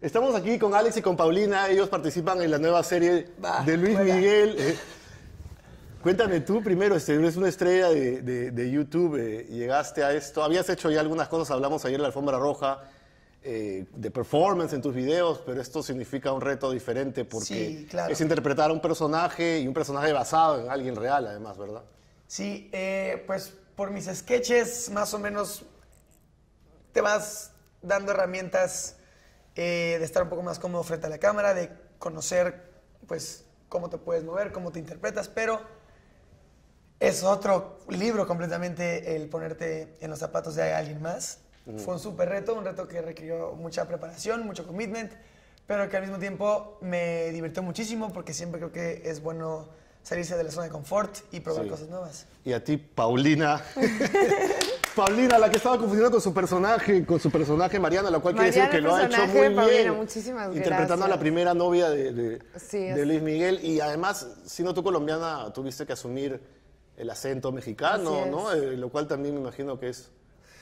Estamos aquí con Alex y con Paulina, ellos participan en la nueva serie de Luis Miguel. Eh, cuéntame tú primero, este, eres una estrella de, YouTube, eh, llegaste a esto, habías hecho ya algunas cosas, hablamos ayer en la alfombra roja, eh, de performance en tus videos, pero esto significa un reto diferente porque es interpretar a un personaje y un personaje basado en alguien real, además, ¿verdad? Sí, pues por mis sketches, más o menos te vas dando herramientas eh, de estar un poco más cómodo frente a la cámara, de conocer pues cómo te puedes mover, cómo te interpretas, pero es otro libro completamente el ponerte en los zapatos de alguien más. Fue un súper reto, un reto que requirió mucha preparación, mucho commitment, pero que al mismo tiempo me divirtió muchísimo porque siempre creo que es bueno salirse de la zona de confort y probar cosas nuevas. Y a ti, Paulina, Paulina, la que estaba confundiendo con su personaje, con su personaje Mariana, la cual quiere decir que lo ha hecho muy bien. Muchísimas interpretando a la primera novia de, Luis Miguel. Y además, siendo tú colombiana, tuviste que asumir el acento mexicano, ¿no? Eh, lo cual también me imagino que es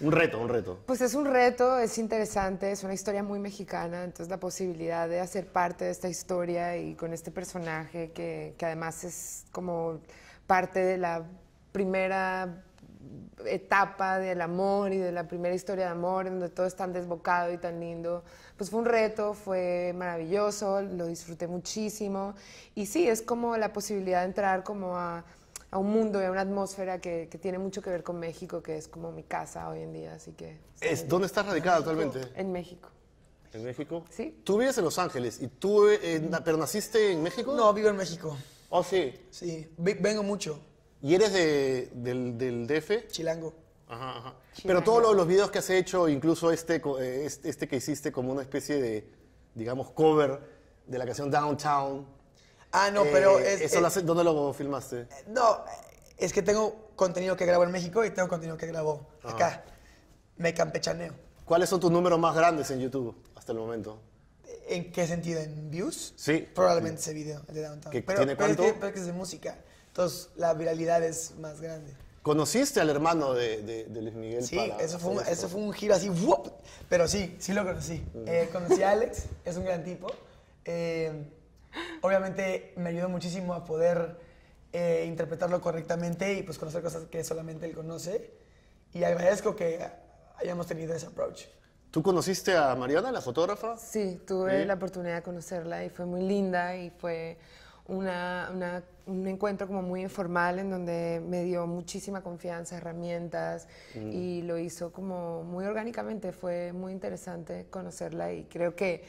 un reto, un reto. Pues es un reto, es interesante, es una historia muy mexicana, entonces la posibilidad de hacer parte de esta historia y con este personaje que, que además es como parte de la primera etapa del amor y de la primera historia de amor, donde todo es tan desbocado y tan lindo, pues fue un reto, fue maravilloso, lo disfruté muchísimo. Y sí, es como la posibilidad de entrar como a, un mundo y a una atmósfera que, tiene mucho que ver con México, que es como mi casa hoy en día, así que... Es, ¿Dónde estás radicada actualmente? En México. ¿En México? Sí. Tú vives en Los Ángeles, y tú, eh, ¿pero naciste en México? No, vivo en México. ¿Oh, sí? Sí, vengo mucho. ¿Y eres de, del, DF? Chilango. Ajá, ajá. Pero todos los, videos que has hecho, incluso este, eh, este, que hiciste como una especie de, digamos, cover de la canción Downtown. Ah, no, pero eh, es, eso ¿Dónde lo filmaste? Eh, no, es que tengo contenido que grabo en México y tengo contenido que grabo acá. Me campechaneo. ¿Cuáles son tus números más grandes en YouTube hasta el momento? ¿En qué sentido? ¿En views? Sí. Probablemente ese video, de Downtown. ¿Que tiene cuánto? es de música. Entonces, la viralidad es más grande. ¿Conociste al hermano de, Luis Miguel? Sí, eso, fue un, eso, fue un giro así, pero sí, sí lo conocí. Mm. Eh, conocí a Alex, es un gran tipo. Eh, obviamente me ayudó muchísimo a poder eh, interpretarlo correctamente y pues conocer cosas que solamente él conoce. Y agradezco que hayamos tenido ese approach. ¿Tú conociste a Mariana, la fotógrafa? Sí, tuve la oportunidad de conocerla y fue muy linda y fue un encuentro como muy informal en donde me dio muchísima confianza, herramientas mm. y lo hizo como muy orgánicamente. Fue muy interesante conocerla y creo que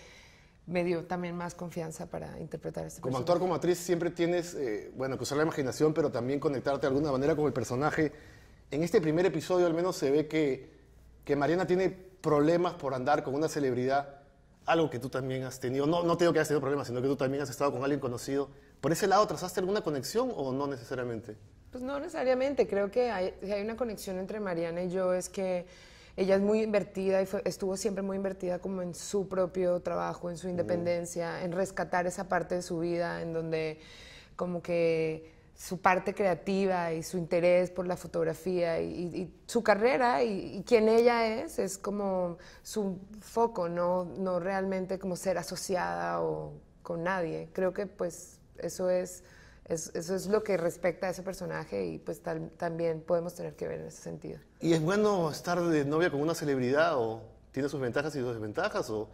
me dio también más confianza para interpretar este Como actor, como actriz, siempre tienes, eh, bueno, que usar la imaginación, pero también conectarte de alguna manera con el personaje. En este primer episodio al menos se ve que, que Mariana tiene problemas por andar con una celebridad, algo que tú también has tenido. No, no te que has tenido problemas, sino que tú también has estado con alguien conocido. ¿Por ese lado trazaste alguna conexión o no necesariamente? Pues no necesariamente, creo que hay, una conexión entre Mariana y yo, es que ella es muy invertida y estuvo siempre muy invertida como en su propio trabajo, en su independencia, en rescatar esa parte de su vida, en donde como que su parte creativa y su interés por la fotografía y, su carrera y, y, quién ella es, es como su foco, no, no realmente como ser asociada o con nadie. Creo que pues eso es, eso es lo que respecta a ese personaje y pues también podemos tener que ver en ese sentido. ¿Y es bueno estar de novia con una celebridad o tiene sus ventajas y sus desventajas o,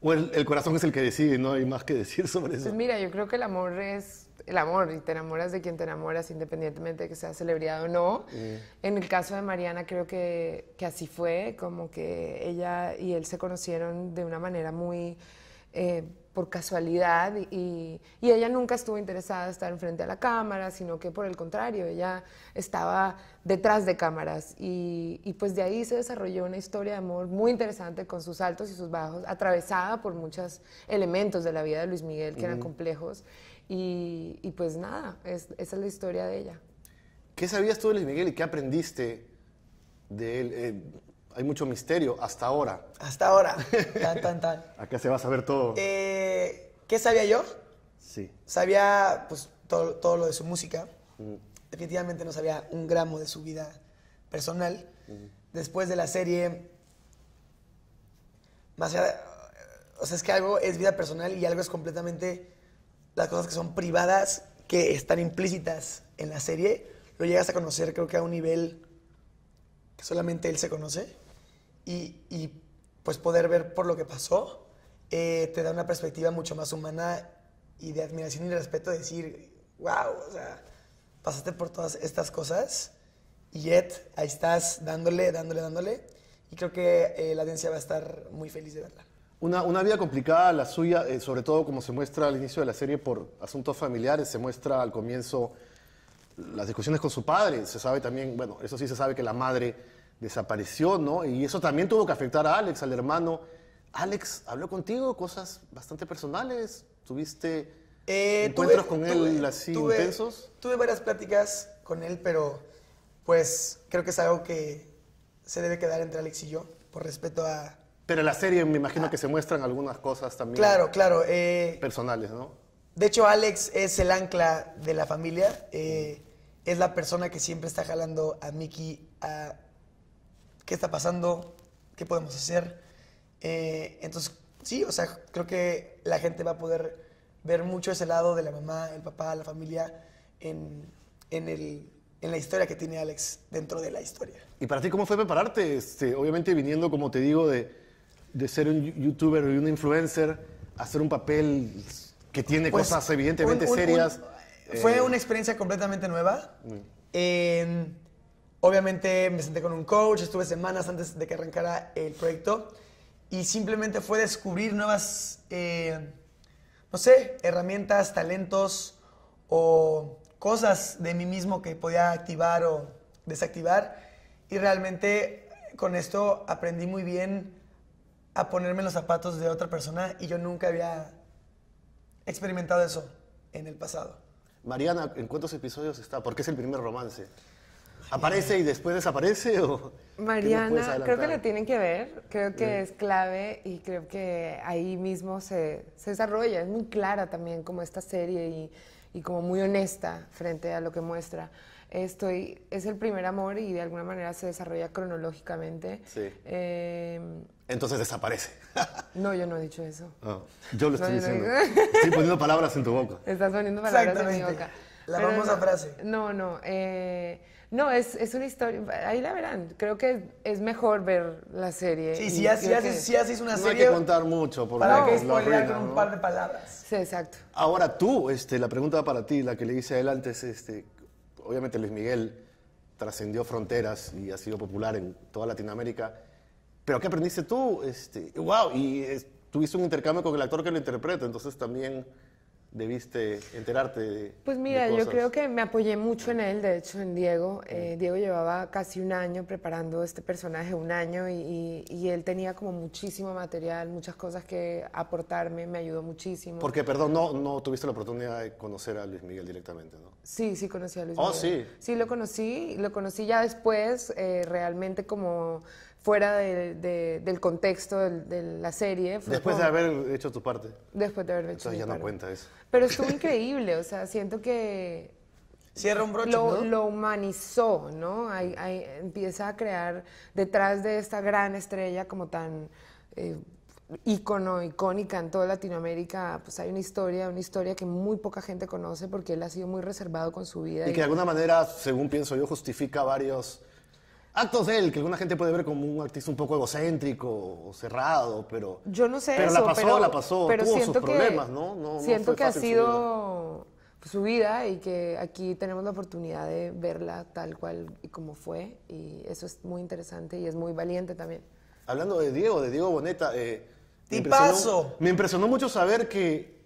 el, corazón es el que decide, no hay más que decir sobre eso? Pues mira, yo creo que el amor es el amor y te enamoras de quien te enamoras independientemente de que sea celebridad o no. Mm. En el caso de Mariana creo que, que así fue, como que ella y él se conocieron de una manera muy eh, por casualidad y, y, ella nunca estuvo interesada en estar enfrente a la cámara, sino que por el contrario, ella estaba detrás de cámaras y, y, pues de ahí se desarrolló una historia de amor muy interesante con sus altos y sus bajos, atravesada por muchos elementos de la vida de Luis Miguel que eran complejos y, y pues nada, esa es la historia de ella. ¿Qué sabías tú de Luis Miguel y qué aprendiste de él? Eh, hay mucho misterio hasta ahora. Hasta ahora. Tan, tan, tan. Acá se va a saber todo. Eh, ¿Qué sabía yo? Sí. Sabía pues, todo, lo de su música. Definitivamente no sabía un gramo de su vida personal. Después de la serie, más o sea, es que algo es vida personal y algo es completamente las cosas que son privadas, que están implícitas en la serie, lo llegas a conocer creo que a un nivel que solamente él se conoce y, pues poder ver por lo que pasó, eh, te da una perspectiva mucho más humana y de admiración y respeto decir, wow, o pasaste por todas estas cosas y yet ahí estás dándole, dándole, dándole. Y creo que eh, la audiencia va a estar muy feliz de verla. Una, vida complicada la suya, eh, sobre todo como se muestra al inicio de la serie por asuntos familiares, se muestra al comienzo las discusiones con su padre, se sabe también, bueno, eso sí se sabe que la madre desapareció, ¿no? Y eso también tuvo que afectar a Alex, al hermano. Alex habló contigo cosas bastante personales. ¿Tuviste eh, encuentros con él así intensos? Tuve varias pláticas con él, pero pues creo que es algo que se debe quedar entre Alex y yo, por respeto a... Pero en la serie me imagino ah. que se muestran algunas cosas también. Claro, claro. Eh, personales, ¿no? De hecho, Alex es el ancla de la familia. Eh, es la persona que siempre está jalando a Mickey a qué está pasando, qué podemos hacer. Eh, entonces, sí, o sea, creo que la gente va a poder ver mucho ese lado de la mamá, el papá, la familia en, en el en la historia que tiene Alex dentro de la historia. ¿Y para ti cómo fue prepararte? Este, obviamente viniendo, como te digo, de, ser un youtuber y un influencer, hacer un papel que tiene pues, cosas evidentemente serias. fue eh, una experiencia completamente nueva. Obviamente me senté con un coach, estuve semanas antes de que arrancara el proyecto y simplemente fue descubrir nuevas, eh, no sé, herramientas, talentos o cosas de mí mismo que podía activar o desactivar. Y realmente con esto aprendí muy bien a ponerme los zapatos de otra persona y yo nunca había experimentado eso en el pasado. Mariana, ¿en cuántos episodios está? Porque es el primer romance. ¿Aparece y después desaparece? O Mariana, creo que lo tienen que ver, creo que es clave y creo que ahí mismo se, desarrolla. Es muy clara también como esta serie y, como muy honesta frente a lo que muestra estoy, es el primer amor y de alguna manera se desarrolla cronológicamente. Sí. Em, Entonces desaparece. no, yo no he dicho eso. Ah, yo lo estoy diciendo. estoy poniendo palabras en tu boca. Estás poniendo palabras en mi boca. La famosa frase. No, no. Eh, no, es, es, una historia. Ahí la verán. Creo que es mejor ver la serie. Sí, si haces, si una serie. No hay que contar mucho. Porque para que spoilear con un par de palabras. Sí, exacto. Ahora tú, este, la pregunta para ti, la que le hice a él antes, este, obviamente Luis Miguel trascendió fronteras y ha sido popular en toda Latinoamérica. Pero ¿qué aprendiste tú? Este, wow, y eh, tuviste un intercambio con el actor que lo interpreta, entonces también debiste enterarte de... Pues mira, yo creo que me apoyé mucho en él, de hecho, en Diego. Eh, Diego llevaba casi un año preparando este personaje, un año, y, él tenía como muchísimo material, muchas cosas que aportarme, me ayudó muchísimo. Porque, perdón, no, tuviste la oportunidad de conocer a Luis Miguel directamente, ¿no? Sí, sí conocí a Luis oh, Miguel. Oh, sí. Sí, lo conocí, lo conocí ya después, eh, realmente como fuera del contexto de, la serie. Después de haber hecho tu parte. Después de haber hecho Entonces ya no cuenta eso. Pero estuvo increíble, o sea, siento que... Cierra un broche, lo, humanizó, ¿no? empieza a crear detrás de esta gran estrella como tan... Eh, ícono, icónica en toda Latinoamérica, pues hay una historia, una historia que muy poca gente conoce porque él ha sido muy reservado con su vida. Y, que de alguna manera, según pienso yo, justifica varios actos de él que alguna gente puede ver como un artista un poco egocéntrico o cerrado, pero. Yo no sé Pero la pasó, la pasó, tuvo sus problemas, que, ¿no? siento que ha sido pues, su vida. y que aquí tenemos la oportunidad de verla tal cual y como fue, y eso es muy interesante y es muy valiente también. Hablando de Diego, de Diego Boneta, eh, me impresionó mucho saber que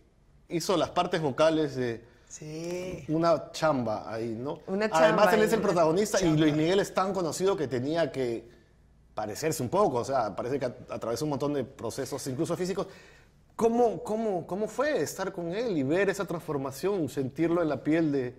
hizo las partes vocales de Sí. Una chamba ahí, ¿no? Una chamba Además, él es el protagonista y Luis Miguel es tan conocido que tenía que parecerse un poco, o sea, parece que de un montón de procesos, incluso físicos. ¿Cómo, cómo fue estar con él y ver esa transformación, sentirlo en la piel de,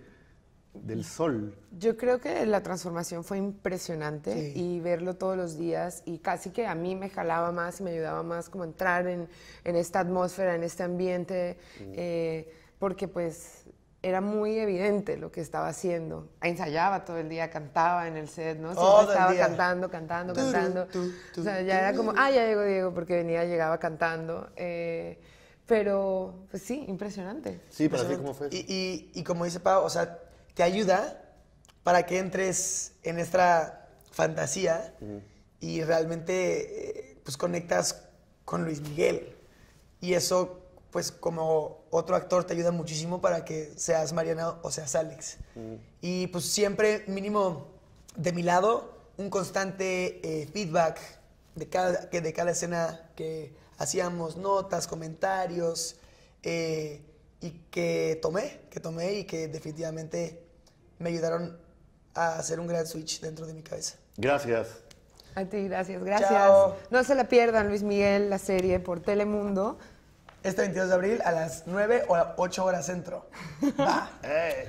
del sol? Yo creo que la transformación fue impresionante y verlo todos los días y casi que a mí me jalaba más y me ayudaba más como entrar en, esta atmósfera, en este ambiente, mm. eh, porque pues era muy evidente lo que estaba haciendo. Ensayaba todo el día, cantaba en el set, ¿no? Siempre estaba cantando, cantando, cantando. o sea, ya era como, ah, ya llegó Diego, porque venía, llegaba cantando. Eh, pero, pues sí, impresionante. Sí, para ti, ¿cómo fue? Y, como dice Pau, o sea, te ayuda para que entres en esta fantasía y realmente, eh, pues, conectas con Luis Miguel. Y eso pues como otro actor te ayuda muchísimo para que seas Mariana o seas Alex. Mm. Y pues siempre, mínimo, de mi lado, un constante eh, feedback de cada, de cada escena que hacíamos, notas, comentarios, eh, y que tomé, que tomé y que definitivamente me ayudaron a hacer un gran switch dentro de mi cabeza. Gracias. A ti, gracias, gracias. No se la pierdan, Luis Miguel, la serie por Telemundo este 22 de abril a las 9 o 8 horas centro. Va. Eh.